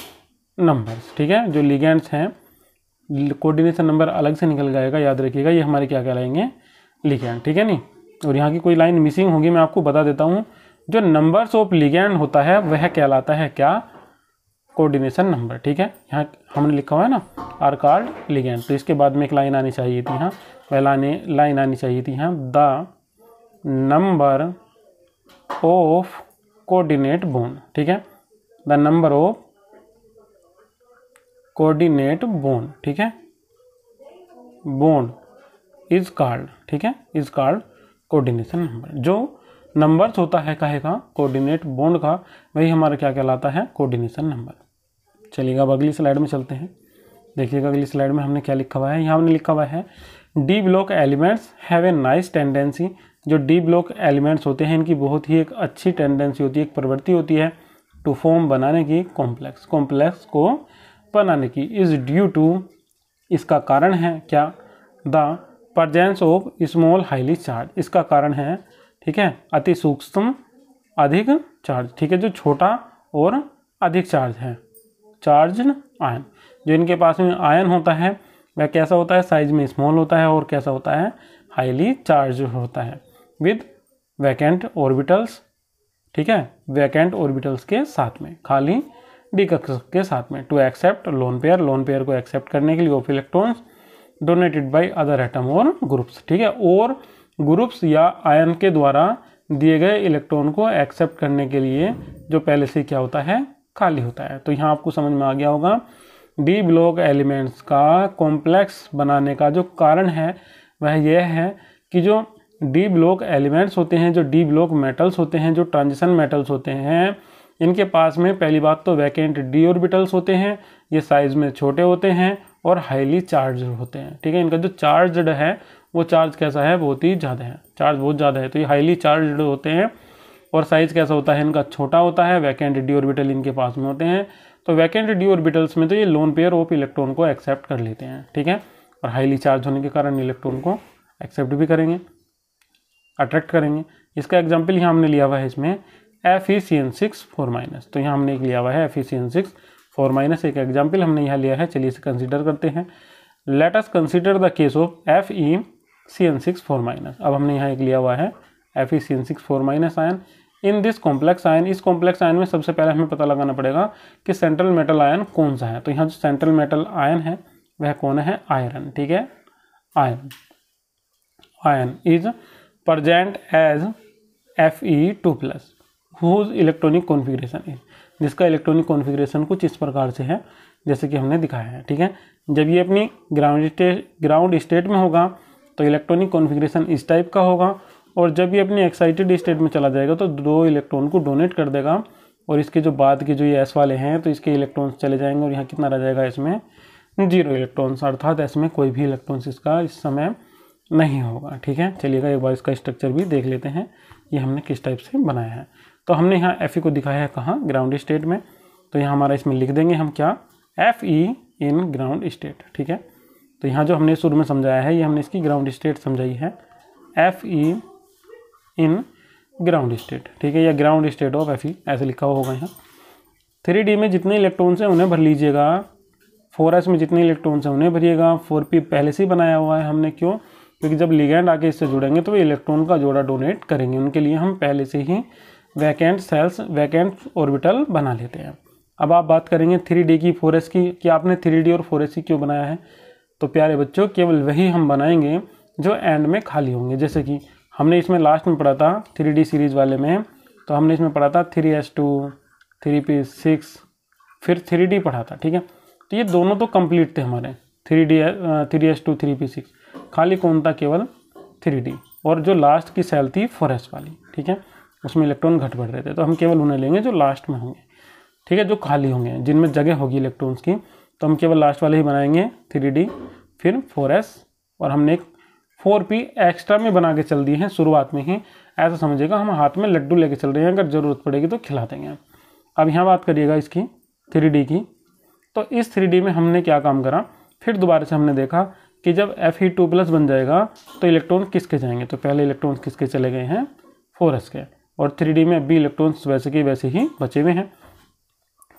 नंबर्स ठीक है जो लिगेंड्स हैं कोऑर्डिनेशन नंबर अलग से निकल जाएगा याद रखिएगा ये हमारे क्या कहलाएंगे लिगैंड ठीक है नहीं और यहाँ की कोई लाइन मिसिंग होगी मैं आपको बता देता हूँ जो नंबर्स ऑफ लिगैंड होता है वह कहलाता है क्या कोऑर्डिनेशन नंबर ठीक है यहाँ हमने लिखा हुआ है ना आर कार्ड लिगैंड तो इसके बाद में एक लाइन आनी चाहिए थी यहाँ लाने लाइन आनी चाहिए थी यहाँ the number of coordinate bond ठीक है the number of coordinate bond ठीक है बोन इज कार्ड ठीक है इज कार्ड कोऑर्डिनेशन नंबर जो नंबर होता है कहे का कोऑर्डिनेट बोन का वही हमारा क्या कहलाता है कोऑर्डिनेशन नंबर चलिएगा अब अगली स्लाइड में चलते हैं देखिएगा अगली स्लाइड में हमने क्या लिखा हुआ है यहाँ हमने लिखा हुआ है d block elements have a nice tendency जो डी ब्लॉक एलिमेंट्स होते हैं इनकी बहुत ही एक अच्छी टेंडेंसी होती है एक प्रवृत्ति होती है टू फॉर्म बनाने की कॉम्प्लेक्स कॉम्प्लेक्स को उत्पन्न आने की इज ड्यू टू इसका कारण है क्या the presence of small highly charge इसका कारण है ठीक है अति सूक्ष्म अधिक चार्ज ठीक है जो छोटा और अधिक चार्ज है चार्ज आयन जो इनके पास में आयन होता है वह कैसा होता है साइज में स्मॉल होता है और कैसा होता है हाईली चार्ज होता है विद वैकेंट ऑर्बिटल्स ठीक है वैकेंट ऑर्बिटल्स के साथ में खाली डी के साथ में to accept lone pair lone pair को एक्सेप्ट करने के लिए of electrons donated by other atom और ग्रुप्स ठीक है और ग्रुप्स या आयन के द्वारा दिए गए इलेक्ट्रॉन को एक्सेप्ट करने के लिए जो पहले से क्या होता है खाली होता है तो यहाँ आपको समझ में आ गया होगा डी ब्लॉक एलिमेंट्स का कॉम्प्लेक्स बनाने का जो कारण है वह यह है कि जो डी ब्लॉक एलिमेंट्स होते हैं जो डी ब्लॉक मेटल्स होते हैं जो ट्रांजिशन मेटल्स होते हैं इनके पास में पहली बात तो वैकेंट डी ऑर्बिटल्स होते हैं ये साइज में छोटे होते हैं और हाईली चार्ज होते हैं ठीक है इनका जो चार्जड है वो चार्ज कैसा है बहुत ही ज़्यादा है चार्ज बहुत ज़्यादा है तो ये हाईली चार्ज होते हैं और साइज़ कैसा होता है इनका छोटा होता है वैकेंट डी ऑर्बिटल इनके पास में होते हैं तो वैकेंट डी ऑर्बिटल्स में तो ये लोन पेयर ऑफ इलेक्ट्रॉन को एक्सेप्ट कर लेते हैं ठीक है और हाईली चार्ज होने के कारण इलेक्ट्रॉन को एक्सेप्ट भी करेंगे अट्रैक्ट करेंगे इसका एग्जाम्पल यहाँ हमने लिया हुआ है इसमें F E C N six four minus तो यहाँ हमने एक लिया हुआ है F E C N six four minus एक एग्जाम्पल हमने यहाँ लिया है चलिए इसे कंसिडर करते हैं let us consider the case of F E C N six four minus अब हमने यहाँ एक लिया हुआ है F E C N six four minus ion in this complex ion इस कॉम्प्लेक्स आयन में सबसे पहले हमें पता लगाना पड़ेगा कि सेंट्रल मेटल आयन कौन सा है तो यहाँ जो सेंट्रल मेटल आयन है वह कौन है आयरन ठीक है ion ion is present as F E two plus whose electronic configuration is जिसका इलेक्ट्रॉनिक कॉन्फ़िगरेशन कुछ इस प्रकार से है जैसे कि हमने दिखाया है ठीक है जब ये अपनी ग्राउंड स्टेट ग्राउंड स्टेट में होगा तो इलेक्ट्रॉनिक कॉन्फ़िगरेशन इस टाइप का होगा और जब ये अपनी एक्साइटेड स्टेट में चला जाएगा तो दो इलेक्ट्रॉन को डोनेट कर देगा और इसके जो बाद के जो ये एस वाले हैं तो इसके इलेक्ट्रॉन्स चले जाएंगे और यहाँ कितना रह जाएगा इसमें जीरो इलेक्ट्रॉन्स अर्थात इसमें कोई भी इलेक्ट्रॉन्स इसका इस समय नहीं होगा ठीक है चलिएगा एक बार इसका स्ट्रक्चर भी देख लेते हैं ये हमने किस टाइप से बनाया है तो हमने यहाँ एफ e को दिखाया है कहाँ ग्राउंड स्टेट में तो यहाँ हमारा इसमें लिख देंगे हम क्या F E in ground state ठीक है तो यहाँ जो हमने शुरू में समझाया है ये हमने इसकी ग्राउंड स्टेट समझाई है F E in ground state ठीक है या ground state of F E ऐसे लिखा होगा यहाँ थ्री डी में जितने इलेक्ट्रॉन्स हैं उन्हें भर लीजिएगा फोर एस में जितने इलेक्ट्रॉन्स हैं उन्हें भरिएगा फोर पी पहले से ही बनाया हुआ है हमने क्यों क्योंकि जब लिगेंड आके इससे जुड़ेंगे तो वे इलेक्ट्रॉन का जोड़ा डोनेट करेंगे उनके लिए हम पहले से ही वैकेंट सेल्स वैकेंट ऑर्बिटल बना लेते हैं अब आप बात करेंगे थ्री डी की फोर की कि आपने थ्री डी और फोर क्यों बनाया है तो प्यारे बच्चों केवल वही हम बनाएंगे जो एंड में खाली होंगे जैसे कि हमने इसमें लास्ट में पढ़ा था थ्री डी सीरीज वाले में तो हमने इसमें पढ़ा था three s two three p six फिर थ्री डी पढ़ा था ठीक है तो ये दोनों तो कंप्लीट थे हमारे three d three s two three p six खाली कौन था केवल थ्री डी और जो लास्ट की सेल थी फोर वाली ठीक है उसमें इलेक्ट्रॉन घट बढ़ रहे थे तो हम केवल उन्हें लेंगे जो लास्ट में होंगे ठीक है जो खाली होंगे जिनमें जगह होगी इलेक्ट्रॉन्स की तो हम केवल लास्ट वाले ही बनाएंगे थ्री फिर फोर और हमने एक फोर पी एक्स्ट्रा में बना के चल दिए हैं शुरुआत में ही ऐसा समझिएगा हम हाथ में लड्डू लेके चल रहे हैं अगर ज़रूरत पड़ेगी तो खिला देंगे अब यहाँ बात करिएगा इसकी थ्री की तो इस थ्री में हमने क्या काम करा फिर दोबारा से हमने देखा कि जब एफ ही टू प्लस बन जाएगा तो इलेक्ट्रॉन किसके जाएंगे तो पहले इलेक्ट्रॉन किसके चले गए हैं फोर के और थ्री में अभी इलेक्ट्रॉन्स वैसे के वैसे ही बचे हुए हैं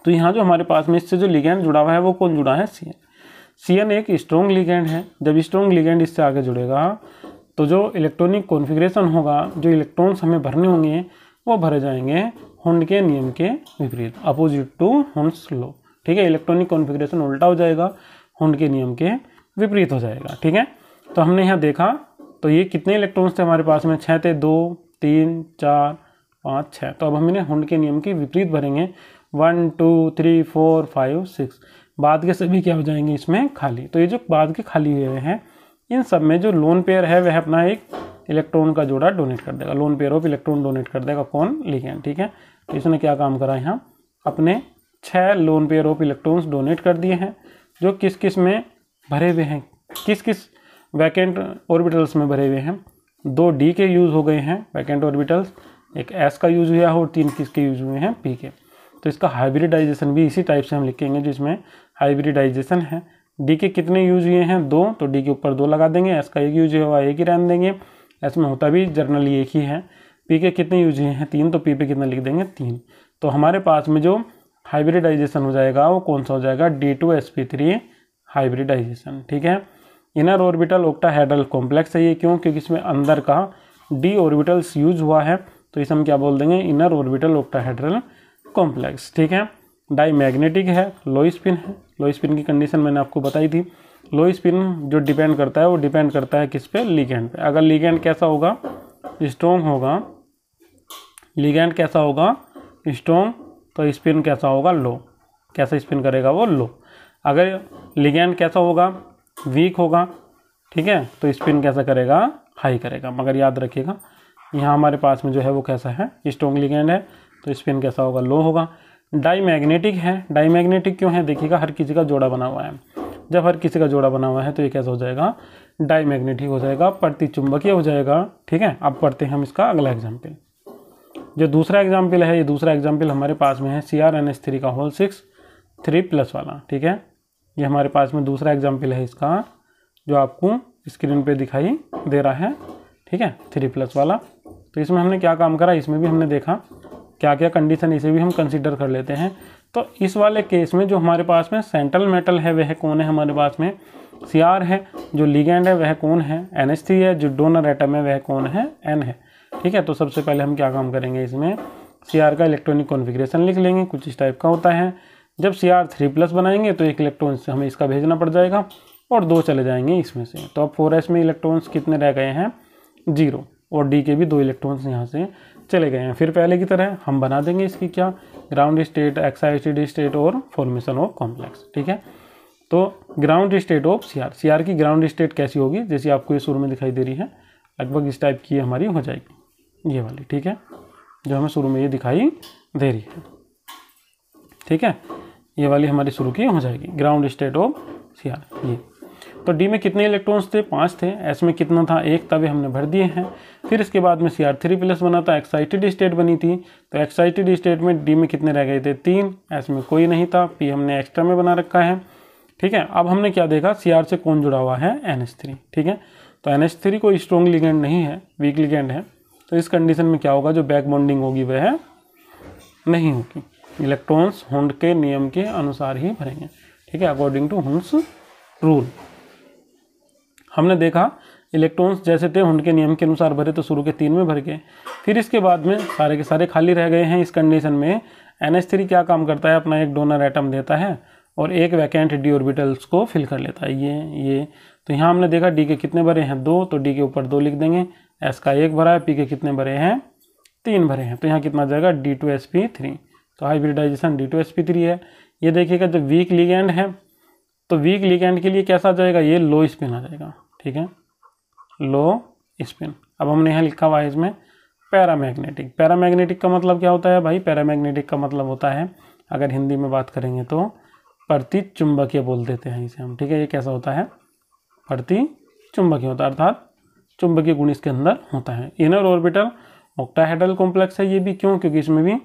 तो यहाँ जो हमारे पास में इससे जो लिगेंड जुड़ा हुआ है वो कौन जुड़ा है सी एन सी एन एक स्ट्रॉन्ग लिगेंड है जब स्ट्रॉन्ग लिगेंड इससे आगे जुड़ेगा तो जो इलेक्ट्रॉनिक कॉन्फ़िगरेशन होगा जो इलेक्ट्रॉन्स हमें भरने होंगे वो भरे जाएंगे हुंड के नियम के विपरीत अपोजिट टू हुंड्स लॉ ठीक है इलेक्ट्रॉनिक कॉन्फ़िगरेशन उल्टा हो जाएगा हुंड के नियम के विपरीत हो जाएगा ठीक है तो हमने यहाँ देखा तो ये कितने इलेक्ट्रॉन्स थे हमारे पास में छः थे दो तीन चार पाँच छः तो अब हम इन्हें हुंड के नियम के विपरीत भरेंगे one two three four five six बाद के सभी क्या हो जाएंगे इसमें खाली तो ये जो बाद के खाली हुए हैं इन सब में जो लोन पेयर है वह अपना एक इलेक्ट्रॉन का जोड़ा डोनेट कर देगा lone pair of electron donate कर देगा कौन लिगेंड ठीक है तो इसने क्या काम करा यहाँ अपने छः lone pair of electrons donate कर दिए हैं जो किस किस में भरे हुए हैं किस किस वैकेंट ऑर्बिटल्स में भरे हुए हैं दो डी के यूज़ हो गए हैं वैकेंट ऑर्बिटल्स एक एस का यूज़ हुआ है और तीन किसके यूज़ हुए हैं पी के तो इसका हाइब्रिडाइजेशन भी इसी टाइप से हम लिखेंगे जिसमें हाइब्रिडाइजेशन है डी के कितने यूज हुए हैं दो तो डी के ऊपर दो लगा देंगे एस का एक यूज हुआ एक ही रहने देंगे एस में होता भी जर्नली एक ही है पी के कितने यूज हुए हैं तीन तो पी पे कितना लिख देंगे तीन तो हमारे पास में जो हाइब्रिडाइजेशन हो जाएगा वो कौन सा हो जाएगा d two s p three hybridization ठीक है इनर ऑर्बिटल हेड्रल कॉम्प्लेक्स है ये क्यों क्योंकि इसमें अंदर का डी ऑर्बिटल्स यूज हुआ है तो इसे हम क्या बोल देंगे इनर ऑर्बिटल ऑक्टाहेड्रल कॉम्प्लेक्स ठीक है डाईमैग्नेटिक है लो स्पिन है लो स्पिन की कंडीशन मैंने आपको बताई थी लो स्पिन जो डिपेंड करता है वो डिपेंड करता है किस पे लीगेंड पे अगर लीगेंड कैसा होगा स्ट्रॉन्ग होगा लीगेंड कैसा होगा स्ट्रॉन्ग तो स्पिन कैसा होगा लो कैसा स्पिन करेगा वो लो अगर लीगेंड कैसा होगा वीक होगा ठीक है तो स्पिन कैसा करेगा हाई करेगा मगर याद रखिएगा यहाँ हमारे पास में जो है वो कैसा है स्ट्रॉन्ग लिगेंड है तो स्पिन कैसा होगा लो होगा डाई मैग्नेटिक है डाई मैग्नेटिक क्यों है देखिएगा हर किसी का जोड़ा बना हुआ है जब हर किसी का जोड़ा बना हुआ है तो ये कैसा हो जाएगा डाई मैग्नेटिक हो जाएगा प्रति चुंबकीय हो जाएगा ठीक है अब पढ़ते हैं हम इसका अगला एग्जाम्पल जो दूसरा एग्जाम्पल है ये दूसरा एग्जाम्पल हमारे पास में है C R N S three का होल सिक्स थ्री प्लस वाला ठीक है ये हमारे पास में दूसरा एग्जाम्पल है इसका जो आपको स्क्रीन पर दिखाई दे रहा है ठीक है थ्री प्लस वाला तो इसमें हमने क्या काम करा इसमें भी हमने देखा क्या क्या कंडीशन इसे भी हम कंसिडर कर लेते हैं तो इस वाले केस में जो हमारे पास में सेंट्रल मेटल है वह कौन है हमारे पास में सी आर है जो लीगेंड है वह कौन है एन है जो डोनर एटम है वह कौन है एन है ठीक है तो सबसे पहले हम क्या काम करेंगे इसमें सी आर का इलेक्ट्रॉनिक कॉन्फिग्रेशन लिख लेंगे कुछ इस टाइप का होता है जब सी आर थ्री प्लस बनाएंगे तो एक इलेक्ट्रॉन हमें इसका भेजना पड़ जाएगा और दो चले जाएंगे इसमें से तो अब फोर एस में इलेक्ट्रॉन्स कितने रह गए हैं जीरो और डी के भी दो इलेक्ट्रॉन्स यहाँ से चले गए हैं फिर पहले की तरह हम बना देंगे इसकी क्या ग्राउंड स्टेट एक्साइटेड स्टेट और फॉर्मेशन ऑफ कॉम्प्लेक्स ठीक है तो ground state of C R C R की ग्राउंड स्टेट कैसी होगी जैसी आपको ये शुरू में दिखाई दे रही है लगभग इस टाइप की हमारी हो जाएगी ये वाली ठीक है जो हमें शुरू में ये दिखाई दे रही है ठीक है ये वाली हमारी शुरू की हो जाएगी ground state of C R ये तो डी में कितने इलेक्ट्रॉन्स थे पाँच थे एस में कितना था एक तवे हमने भर दिए हैं फिर इसके बाद में सी आर थ्री प्लस बना था एक्साइटेड स्टेट बनी थी तो एक्साइटेड स्टेट में डी में कितने रह गए थे तीन एस में कोई नहीं था पी हमने एक्स्ट्रा में बना रखा है ठीक है अब हमने क्या देखा सी आर से कौन जुड़ा हुआ है एन एच थ्री ठीक है तो एन एच थ्री कोई स्ट्रॉन्ग लिगेंड नहीं है वीक लिगेंड है तो इस कंडीशन में क्या होगा जो बैक बॉन्डिंग होगी वह नहीं होगी इलेक्ट्रॉन्स हुंड के नियम के अनुसार ही भरेंगे ठीक है अकॉर्डिंग टू हुंस रूल हमने देखा इलेक्ट्रॉन्स जैसे थे उनके नियम के अनुसार भरे तो शुरू के तीन में भर गए फिर इसके बाद में सारे के सारे खाली रह गए हैं इस कंडीशन में एन क्या काम करता है अपना एक डोनर एटम देता है और एक वैकेंट डी ऑर्बिटल्स को फिल कर लेता है ये ये तो यहाँ हमने देखा डी के कितने भरे हैं दो तो डी के ऊपर दो लिख देंगे एस का एक भरा है पी के कितने भरे हैं तीन भरे हैं तो यहाँ कितना जाएगा d two s p three तो hybridization d two s p three है ये देखिएगा जब वीक लिगेंड है तो वीक लिगेंड के लिए कैसा जाएगा ये लो स्पिन आ जाएगा ठीक है लो स्पिन अब हमने यहाँ लिखा हुआ है इसमें पैरामैग्नेटिक पैरामैग्नेटिक का मतलब क्या होता है भाई पैरामैग्नेटिक का मतलब होता है अगर हिंदी में बात करेंगे तो प्रति चुंबकीय बोल देते हैं इसे हम ठीक है ये कैसा होता है प्रति चुंबकीय होता है अर्थात चुंबकीय गुण इसके अंदर होता है इनर ऑर्बिटल ऑक्टाहेड्रल कॉम्प्लेक्स है ये भी क्यों क्योंकि इसमें भी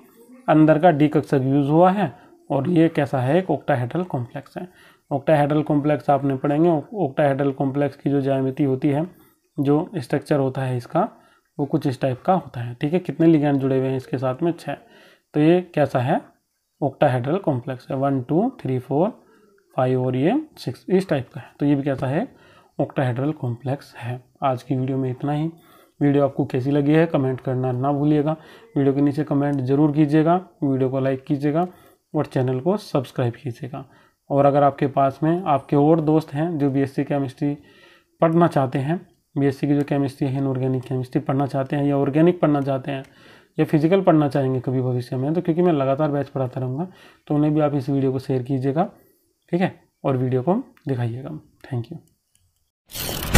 अंदर का डी कक्षक यूज़ हुआ है और ये कैसा है एक ऑक्टाहेड्रल कॉम्प्लेक्स है ऑक्टाहेड्रल कॉम्प्लेक्स आपने पढ़ेंगे ऑक्टाहेड्रल कॉम्प्लेक्स की जो जयमिति होती है जो स्ट्रक्चर होता है इसका वो कुछ इस टाइप का होता है ठीक है कितने लिगेंड जुड़े हुए हैं इसके साथ में छः तो ये कैसा है ओक्टाहेड्रल कॉम्प्लेक्स है one two three four five और ये सिक्स इस टाइप का है तो ये भी कैसा है ओक्टाहेड्रल कॉम्प्लेक्स है आज की वीडियो में इतना ही वीडियो आपको कैसी लगी है कमेंट करना ना भूलिएगा वीडियो के नीचे कमेंट जरूर कीजिएगा वीडियो को लाइक कीजिएगा और चैनल को सब्सक्राइब कीजिएगा और अगर आपके पास में आपके और दोस्त हैं जो बीएससी केमिस्ट्री पढ़ना चाहते हैं बीएससी की जो केमिस्ट्री है इनऑर्गेनिक केमिस्ट्री पढ़ना चाहते हैं या ऑर्गेनिक पढ़ना चाहते हैं या फिजिकल पढ़ना चाहेंगे कभी भविष्य में तो क्योंकि मैं लगातार बैच पढ़ाता रहूँगा तो उन्हें भी आप इस वीडियो को शेयर कीजिएगा ठीक है और वीडियो को दिखाइएगा थैंक यू